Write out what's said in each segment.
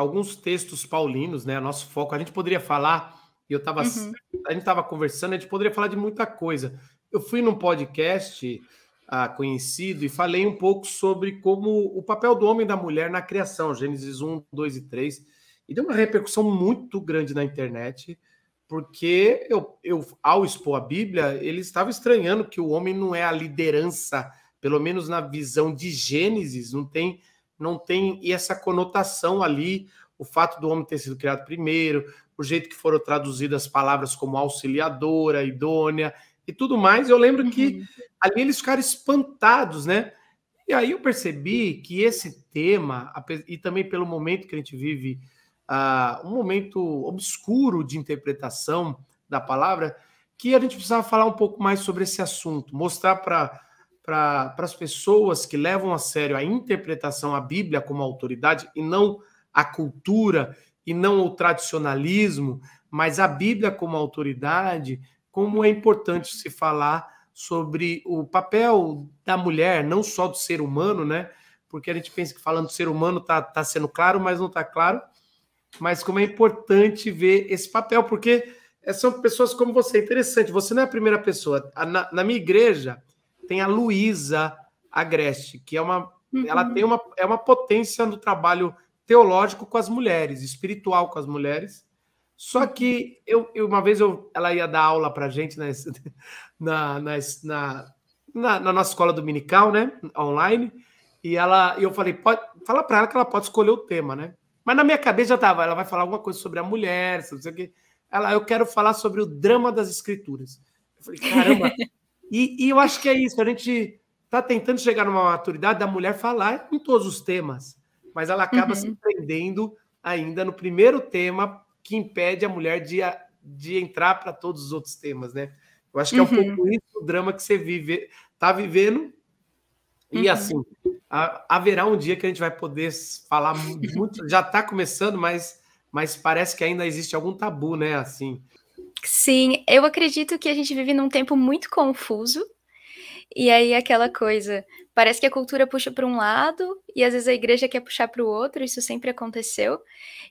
alguns textos paulinos, né? Nosso foco, a gente poderia falar, e eu estava, uhum. a gente estava conversando, a gente poderia falar de muita coisa. Eu fui num podcast ah, conhecido e falei um pouco sobre como o papel do homem e da mulher na criação, Gênesis 1, 2 e 3, e deu uma repercussão muito grande na internet, porque eu, eu ao expor a Bíblia, ele estava estranhando que o homem não é a liderança, pelo menos na visão de Gênesis, não tem não tem e essa conotação ali, o fato do homem ter sido criado primeiro, o jeito que foram traduzidas palavras como auxiliadora, idônea e tudo mais. Eu lembro uhum. que ali eles ficaram espantados, né? E aí eu percebi que esse tema, e também pelo momento que a gente vive, uh, um momento obscuro de interpretação da palavra, que a gente precisava falar um pouco mais sobre esse assunto, mostrar para para as pessoas que levam a sério a interpretação da Bíblia como autoridade e não a cultura e não o tradicionalismo, mas a Bíblia como autoridade, como é importante se falar sobre o papel da mulher, não só do ser humano, né? Porque a gente pensa que falando do ser humano tá, tá sendo claro, mas não tá claro. Mas como é importante ver esse papel, porque eh, são pessoas como você, interessante. Você não é a primeira pessoa. Na, na minha igreja, tem a Luísa Agreste, que é uma, uhum. ela tem uma, é uma potência no trabalho teológico com as mulheres, espiritual com as mulheres. Só uhum. que eu, eu uma vez eu, ela ia dar aula para gente na, na, na, na, na nossa escola dominical, né, online, e ela, eu falei, pode, fala para ela que ela pode escolher o tema, né? Mas na minha cabeça já tava, ela vai falar alguma coisa sobre a mulher, não sei o quê. Ela, eu quero falar sobre o drama das escrituras. Eu falei, caramba, E, e eu acho que é isso, a gente está tentando chegar numa maturidade da mulher falar em todos os temas, mas ela acaba uhum. se prendendo ainda no primeiro tema que impede a mulher de, de entrar para todos os outros temas, né? Eu acho que uhum. é um uhum. pouco isso o drama que você vive, tá vivendo. E uhum. assim, a, haverá um dia que a gente vai poder falar muito, já está começando, mas mas parece que ainda existe algum tabu, né? Assim, Sim, eu acredito que a gente vive num tempo muito confuso. E aí aquela coisa, parece que a cultura puxa para um lado e às vezes a igreja quer puxar para o outro, isso sempre aconteceu.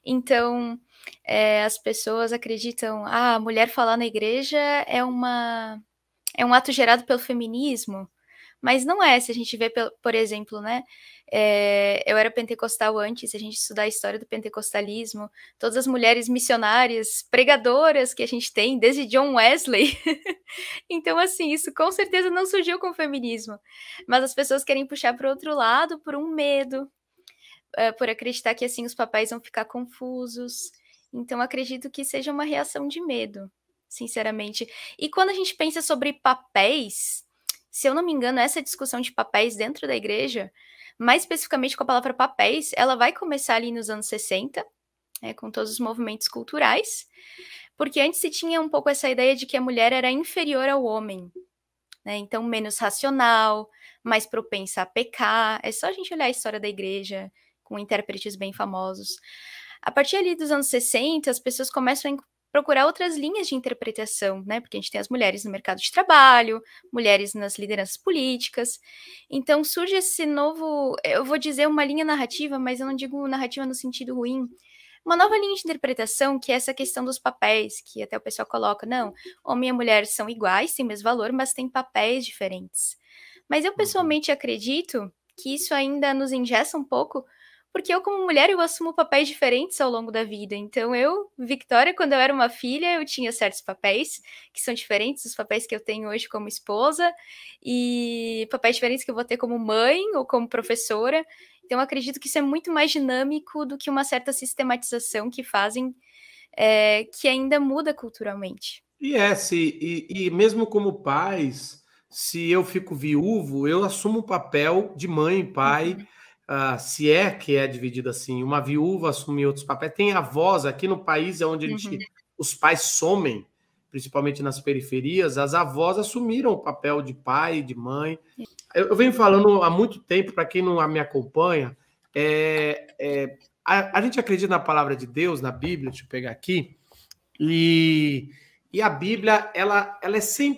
Então, é, as pessoas acreditam, ah, a mulher falar na igreja é uma é um ato gerado pelo feminismo mas não é. Se a gente vê, por exemplo, né? É, eu era pentecostal antes, se a gente estudar a história do pentecostalismo, todas as mulheres missionárias, pregadoras que a gente tem, desde John Wesley. então, assim, isso com certeza não surgiu com o feminismo. Mas as pessoas querem puxar para o outro lado por um medo, eh, por acreditar que assim os papéis vão ficar confusos. Então, acredito que seja uma reação de medo, sinceramente. E quando a gente pensa sobre papéis, se eu não me engano, essa discussão de papéis dentro da igreja, mais especificamente com a palavra papéis, ela vai começar ali nos anos 60, né, com todos os movimentos culturais, porque antes se tinha um pouco essa ideia de que a mulher era inferior ao homem, né, então menos racional, mais propensa a pecar. É só a gente olhar a história da igreja, com intérpretes bem famosos. A partir ali dos anos 60, as pessoas começam a procurar outras linhas de interpretação, né? Porque a gente tem as mulheres no mercado de trabalho, mulheres nas lideranças políticas. Então surge esse novo, eu vou dizer uma linha narrativa, mas eu não digo narrativa no sentido ruim. Uma nova linha de interpretação que é essa questão dos papéis, que até o pessoal coloca, não, homem e mulher são iguais, têm o mesmo valor, mas têm papéis diferentes. Mas eu uhum. pessoalmente acredito que isso ainda nos engessa um pouco, porque eu, como mulher, eu assumo papéis diferentes ao longo da vida. Então, eu, Victoria, quando eu era uma filha, eu tinha certos papéis que são diferentes dos papéis que eu tenho hoje como esposa, e papéis diferentes que eu vou ter como mãe ou como professora. Então, acredito que isso é muito mais dinâmico do que uma certa sistematização que fazem, é, que ainda muda culturalmente. E é, se, e, e mesmo como pais, se eu fico viúvo, eu assumo o papel de mãe e pai. Uhum Uh, se é que é dividido assim, uma viúva assumir outros papéis. Tem avós, aqui no país é onde gente, uhum. os pais somem, principalmente nas periferias, as avós assumiram o papel de pai, de mãe. Eu, eu venho falando há muito tempo, para quem não me acompanha, é, é, a, a, gente acredita na palavra de Deus, na Bíblia, deixa eu pegar aqui, e, e a Bíblia ela, ela é 100%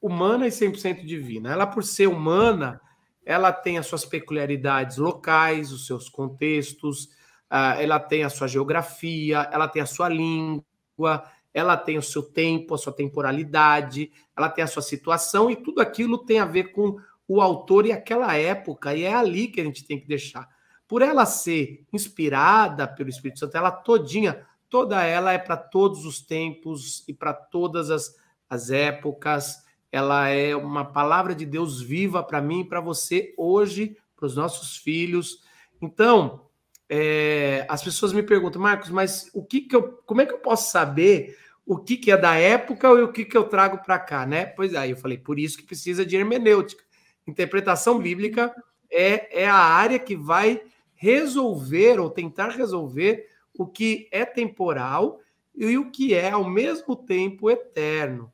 humana e 100% divina. Ela, por ser humana, ela tem as suas peculiaridades locais, os seus contextos, ah, ela tem a sua geografia, ela tem a sua língua, ela tem o seu tempo, a sua temporalidade, ela tem a sua situação e tudo aquilo tem a ver com o autor e aquela época, e é ali que a gente tem que deixar. Por ela ser inspirada pelo Espírito Santo, ela todinha, toda ela é para todos os tempos e para todas as, as épocas ela é uma palavra de Deus viva para mim e para você hoje, para os nossos filhos. Então, é, as pessoas me perguntam, Marcos, mas o que, que eu, como é que eu posso saber o que, que é da época e o que, que eu trago para cá, né? Pois é, aí é, eu falei, por isso que precisa de hermenêutica. Interpretação bíblica é, é a área que vai resolver ou tentar resolver o que é temporal e o que é ao mesmo tempo eterno.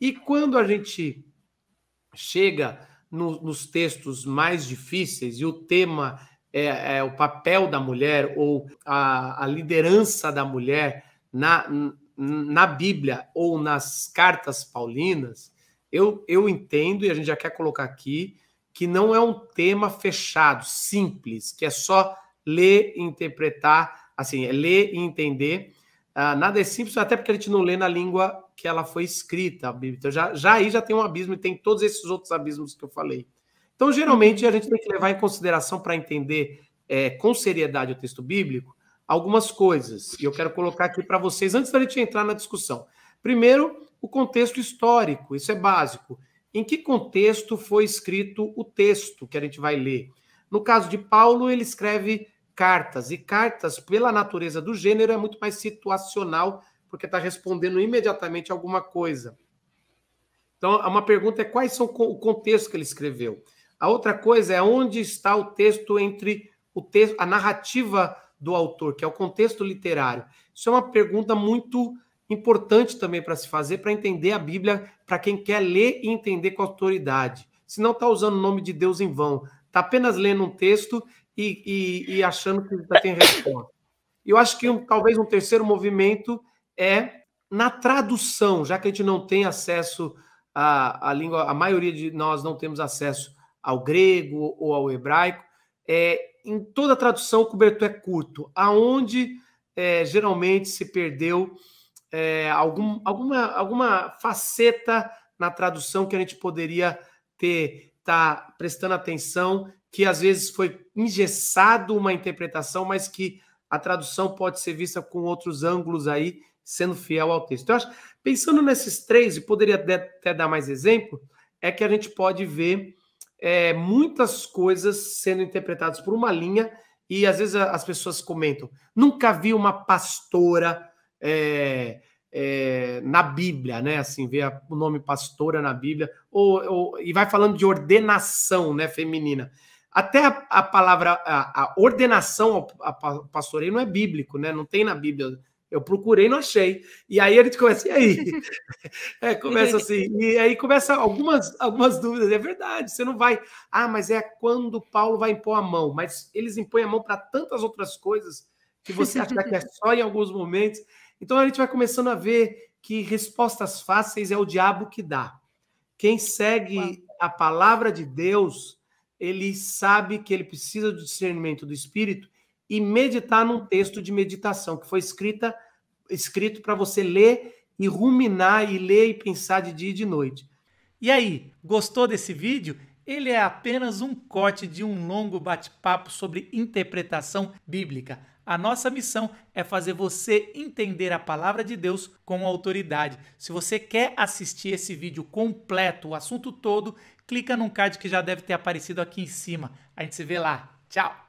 E quando a gente chega no, nos textos mais difíceis e o tema é, é o papel da mulher ou a, a liderança da mulher na, na Bíblia ou nas cartas paulinas, eu, eu entendo, e a gente já quer colocar aqui, que não é um tema fechado, simples, que é só ler e interpretar, assim, é ler e entender. Ah, nada é simples, até porque a gente não lê na língua que ela foi escrita, a Bíblia. Então, já, já aí já tem um abismo e tem todos esses outros abismos que eu falei. Então, geralmente, a gente tem que levar em consideração para entender é, com seriedade o texto bíblico algumas coisas. E eu quero colocar aqui para vocês, antes da gente entrar na discussão. Primeiro, o contexto histórico, isso é básico. Em que contexto foi escrito o texto que a gente vai ler? No caso de Paulo, ele escreve cartas, e cartas, pela natureza do gênero, é muito mais situacional porque está respondendo imediatamente alguma coisa. Então, uma pergunta é quais são o contexto que ele escreveu. A outra coisa é onde está o texto entre o texto, a narrativa do autor, que é o contexto literário. Isso é uma pergunta muito importante também para se fazer, para entender a Bíblia, para quem quer ler e entender com autoridade. Se não está usando o nome de Deus em vão, está apenas lendo um texto e, e, e achando que está tem resposta. Eu acho que um, talvez um terceiro movimento é na tradução, já que a gente não tem acesso à, à língua, a maioria de nós não temos acesso ao grego ou ao hebraico, é, em toda tradução o cobertor é curto, aonde é, geralmente se perdeu é, algum, alguma, alguma faceta na tradução que a gente poderia ter tá prestando atenção, que às vezes foi engessado uma interpretação, mas que a tradução pode ser vista com outros ângulos aí sendo fiel ao texto. Eu acho, pensando nesses três, e poderia até dar mais exemplo, é que a gente pode ver é, muitas coisas sendo interpretadas por uma linha, e às vezes as pessoas comentam: nunca vi uma pastora. É, é, na Bíblia, né? Assim, ver o nome pastora na Bíblia, ou, ou, e vai falando de ordenação né, feminina. Até a, a palavra, a, a ordenação ao pastoreio não é bíblico, né? Não tem na Bíblia eu procurei, não achei. E aí a gente começa, e aí? É, começa assim. E aí começa algumas, algumas dúvidas. É verdade, você não vai. Ah, mas é quando Paulo vai impor a mão. Mas eles impõem a mão para tantas outras coisas que você acha que é só em alguns momentos. Então a gente vai começando a ver que respostas fáceis é o diabo que dá. Quem segue a palavra de Deus, ele sabe que ele precisa do discernimento do espírito e meditar num texto de meditação que foi escrita escrito para você ler e ruminar e ler e pensar de dia e de noite. E aí, gostou desse vídeo? Ele é apenas um corte de um longo bate-papo sobre interpretação bíblica. A nossa missão é fazer você entender a palavra de Deus com autoridade. Se você quer assistir esse vídeo completo, o assunto todo, clica num card que já deve ter aparecido aqui em cima. A gente se vê lá. Tchau!